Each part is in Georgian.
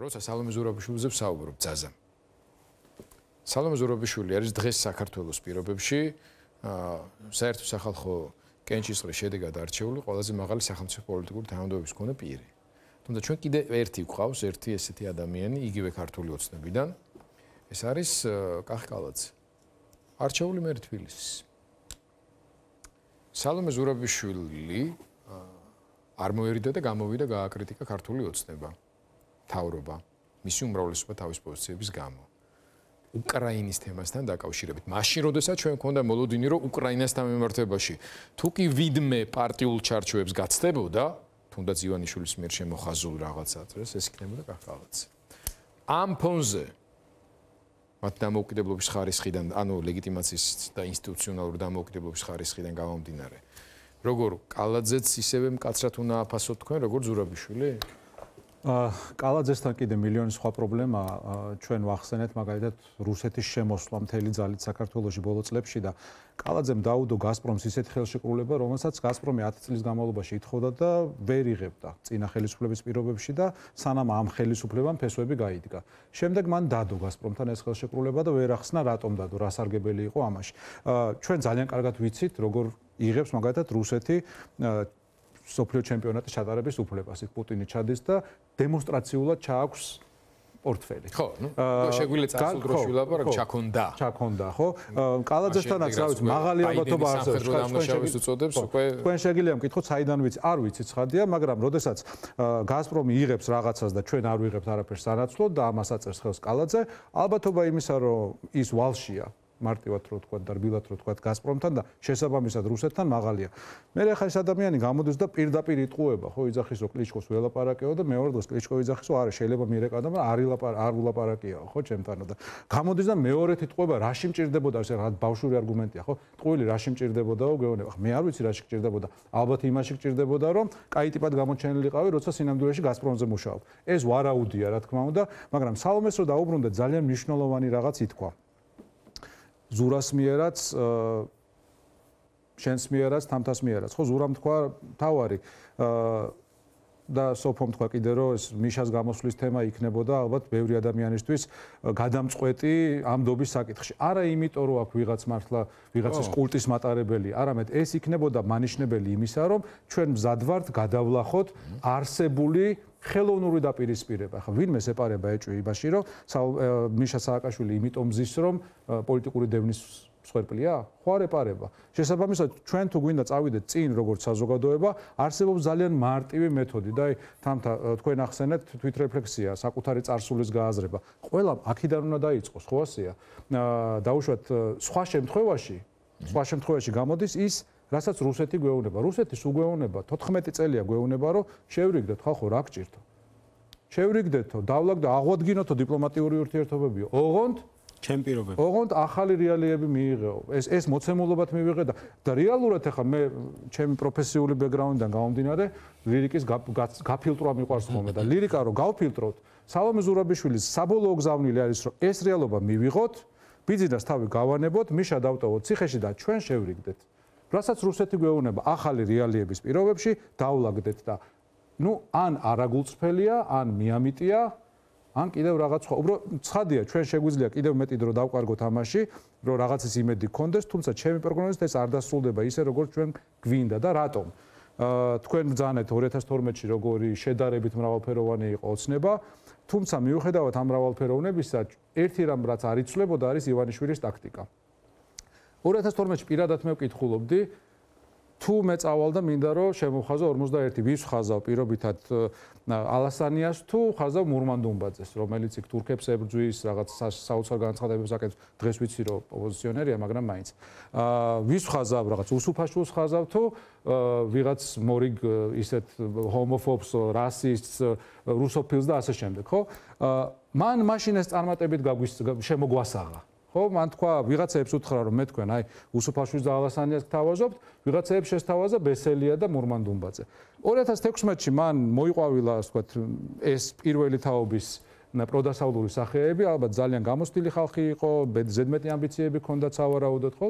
როცა სალომე ზურაბიშვილზე ვსაუბრობ ძაზამ. სალომე ზურაბიშვილი არის დღეს საქართველოს პირობებში აა საერთო სახალხო კენჩისყრის შედეგად არჩეული ყველაზე მაღალი სახელმწიფო პოლიტიკური თანამდებობის მქონე პირი. თუმცა ჩვენ კიდე ერთი გვყავს, ერთი ესეთი ადამიანი იგივე ქართული ოცნებიდან. ეს არის კახკალაძე. არჩეული მერ თბილისის. სალომე ზურაბიშვილი არ მოერიდა და გამოვიდა გააკრიტიკა ქართული ოცნება. თავრობა მისი უმრავლესობა თავის პოზიციების გამო უკრაინის თემასთან დაკავშირებით. მაშინ, როდესაც ჩვენ გვქონდა მოლოდინი, რომ უკრაინას დამემართებაში თუ კი ვიდმე პარტიულ ჩარჩოებს გაცდებოდა, თუნდაც ივანიშვილის მიერ შემოხაზულ რაღაცა, წეს ეს იქნებოდა კახალაც. ამ ფონზე მათ დამოუკიდებლობის ხარისხიდან, ანუ ლეგიტიმაციის და ინსტიტუციონალური დამოუკიდებლობის ხარისხიდან გამომდინარე, როგორ კალაძეც ისევე მკაცრად უნდა აფასოთ თქვენ, როგორ ზურაბიშვილი? კალაძესთან კიდე მილიონი სხვა პრობლემაა ჩვენ ვახსენეთ მაგალითად რუსეთის შემოსვლა მთელი ძალით საქართველოსში ბოლო წლებში და კალაძემ დაუდო გასპრომს ისეთ ხელშეკრულება რომელსაც გასპრომი 10 წლის განმავლობაში ეთხოვდა და ვერ იღებდა წინა ხელისუფლების პირობებში და სანამ ამ ხელისუფლებამ ფესვები გაიდგა შემდეგ მან დადო გასპრომთან ეს ხელშეკრულება და ვერ ახსნა რატომ დადო რასარგებელი იყო ამაში ჩვენ ძალიან კარგად ვიცით როგორ იღებს მაგალითად რუსეთი სოფლიო ჩემპიონატის ჩატარების უფლებას. იქ პუტინი ჩადის და დემონსტრაციულად ჩააქვს პორტფელი. ხო, ნუ შეგვიძლია წარსულშულაბა რა ჩაქონდა. ჩაქონდა, ხო? კალაძესთანაც რა ვიცი, მაღალი ალბათობა არსებობს, რომ დამნაშავეს უწოდებს უკვე. თქვენ შეგიძლია მკითხოთ, საიდან ვიცი? არ ვიცი, ცხადია, მაგრამ როდესაც გაზპრომი იღებს რაღაცას და ჩვენ არ ვიღებთ არაფერს სანაცვლოდ და ამას აწერს ხელს კალაძე, ალბათობა იმისა, რომ ის ვალშია, მარტივად რო თქვა და რბილად რო თქვა გასპრომთან და შესაბამისად რუსეთთან მაღალია. მე ხა ეს ადამიანი გამოდის და პირდაპირ იტყუება, ხო იძახის რო კლიჩკოს ველაპარაკეო და მეორე დღეს კლიჩკო იძახის რო არა შეიძლება მიერეკადა, მაგრამ არ ილაპარ არ ულაპარაკიაო, ხო ჩემთანო და გამოდის და მეორე თიტყუება, რაში მჭirdებოდა, ასე რა ბავშვური არგუმენტია, ხო? ტყუილი რაში მჭirdებოდაო, გეოვნება. მე არ ვიცი რაში მჭirdებოდა. ალბათ იმაში მჭirdებოდა, რომ კაი ტიპად გამოჩენილიყავი, როცა სინამდვილეში გასპრომზე მუშაობ. ეს ვარაუდია, რა თქმა უნდა, მაგრამ საომეს რო დაუბრუნდა ძალიან მნიშვნელოვანი რაღაც ითქვა. ზურას მიერაც შენს მიერაც თამთას მიერაც ხო ზურამ თქვა თავარი აა და სოფომ თქვა კიდე რომ ეს მიშას გამოსვლის თემა იქნებოდა ალბათ ბევრი ადამიანისთვის გადამწყვეტი ამდობის საკითხში. არა იმიტომ რომ აქ ვიღაც მართლა ვიღაცის კულტის მატარებელი, არამედ ეს იქნებოდა მანიშნებელი იმისა რომ ჩვენ მზად ვართ გადავლახოთ არსებული ხელოვნური დაპირისპირება. ხა ვინმე separeba ეჭვი იმაში რომ მიშა სააკაშვილი იმიტომ ზის რომ პოლიტიკური დევნის მსხვერპლია? ხო არ ეპარება. შესაბამისად, ჩვენ თუ გვინდა წავიდეთ წინ როგორც საზოგადოება, არსებობს ძალიან მარტივი მეთოდი და აი თამთა თქვენ ახსენეთ თვითრეფლექსია, საკუთარი წარსულის გააზრება. ყველა აქედან უნდა დაიწყოს, ხო ასეა? დაუშვათ სხვა შემთხვევაში, სხვა შემთხვევაში გამოდის ის რასაც რუსეთი გვეუბნება. რუსეთის უგვეუბნება 14 წელია გვეუბნება, რომ შევრიგდეთ ხახო რა გჭირთ? შევრიგდეთო, დავლაგდეთ, აღვადგინოთო დიპლომატიური ურთიერთობებიო. ოღონდ ჩემ პირობებში. ოღონდ ახალი რეალიები მიიღეო. ეს ეს მოცემულობათ მივიღე და და რეალურად ახლა მე ჩემი პროფესიული ბექგრაუნდიდან გამომდინარე, ლირიკის გაფილტრვა მიყვარს ხოლმე და ლირიკა რომ გავფილტროთ, სალომე ზურაბიშვილის საბოლოო გზავნილი არის რომ ეს რეალობა მივიღოთ, ბიზნეს თავი გავანებოთ, მიშა დავტოვოთ ციხეში და ჩვენ შევრიგდეთ. რასაც რუსეთი გვეუბნება ახალი რეალიების პირობებში დავლაგდეთ და ну ан арагулцფელია ан მიამიტია ან კიდევ რაღაც სხვა. უბრალოდ მცხადია, ჩვენ შეგვიძლია კიდევ მეტი დრო დავყარგოთ ამაში, რომ რაღაცის იმედი გქონდეს, თუმცა ჩემი პროგნოზით ეს არ დასრულდება ისე, როგორც ჩვენ გვინდა და რატომ? აა თქვენ ბძანეთ 2012-ში როგორი შედარებით მრავალფეროვანი იყო ოცნება, თუმცა მიუხედავად ამ მრავალფეროვნებისა, ერთი რამ რაც არ იცვლებოდა არის ივანიშვილის ტაქტიკა. 2012-ში პირადად მე ვკითხულობდი, თუ მე წავალ და მინდა რომ შემოხაზო 51 ვისხაზავ პირობითად ალასანიას თუ ხაზავ მურმანდუმბაძეს რომელიც იქ თურქებს ებრძვის რაღაც საოცარ განცხადებებს აკეთებს დღეს ვიცი რომ პოზიციონერია მაგრამ მაინც აა ვისხაზავ რაღაც უსუფაშოს ხაზავ თუ ვიღაც მორიგ ისეთ ჰომოფობს რასისტს რუსოფილს და ასე შემდეგ ხო აა მან მაშინ ეს წარმატებით გაგვის შემოგვასაღა ხო მან თქვა ვიღაცებს უთხრა რომ მე თქვენ აი უსუფაშვილს და ალასანიას გთავაზობთ ვიღაცებს შეესთავაზა ბესელია და მურმანდუმბაძე 2016-ში მან მოიყვავილა ასე ვთქვათ ეს პირველი თაობის на продасаулური სახეები, ალბათ ძალიან გამოსტილი ხალხი იყო, ზედმეტი ამბიციები ჰქონდა ცავარაუდოთ, ხო?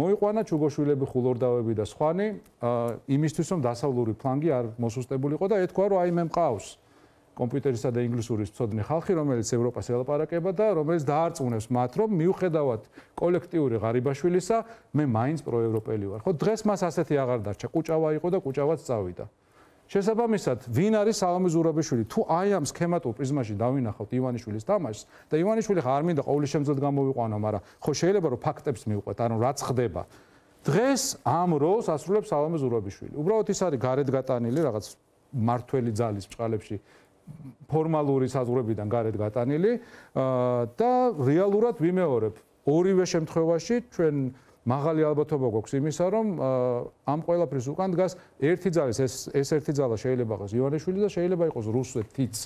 მოიყვანა ჩუგოშვილები, ხულორდავები და სხვანი, აა იმისთვის რომ დასავლური ფლანგი არ მოსუსტებულიყო და ეთქვა რომ აი მე მყავს. აა კომპიუტერისა და ინგლისურის ცოდნე ხალხი, რომელიც ევროპას ელაპარაკება და რომელიც დაარწმუნებს მათ, რომ მიუხედავად კოლექტიური ღარიბაშვილისა, მე მაინც პროევროპელი ვარ. ხო, დღეს მას ასეთი აღარ დარჩა. კუჭავა იყო და კუჭავაც წავიდა. შესაბამისად, ვინ არის სალომე ზურაბიშვილი? თუ აი ამ სქემატურ პრიზმაში დავინახავთ ივანიშვილის თამაშს და ივანიშვილი ხარ მინდა ყოველის შემძლოდ გამოვიყვანო, მაგრამ ხო შეიძლება რომ ფაქტებს მიუყვეთ, ანუ რა ხდება? დღეს ამ როლს ასრულებს სალომე ზურაბიშვილი. უბრალოდ ის არის გარეთ გატანილი რაღაც მართველი ძალის ბჭყალებში ფორმალური საზღვრებიდან გარეთ გატანილი და რეალურად ვიმეორებ ორივე შემთხვევაში ჩვენ მაღალი ალბათობა გვაქვს იმისა რომ ამ ყველაფრის უკან დგას ერთი ძალის ეს ეს ერთი ძალა შეიძლება იყოს ივანიშვილი და შეიძლება იყოს რუსეთიც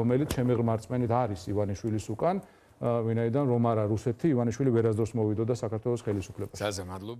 რომელიც ჩემი ღმარწმენით არის ივანიშვილის უკან ვინაიდან რომ არა რუსეთი ივანიშვილი ვერასდროს მოვიდოდა საქართველოს ხელისუფლებაში ძალზე მადლობა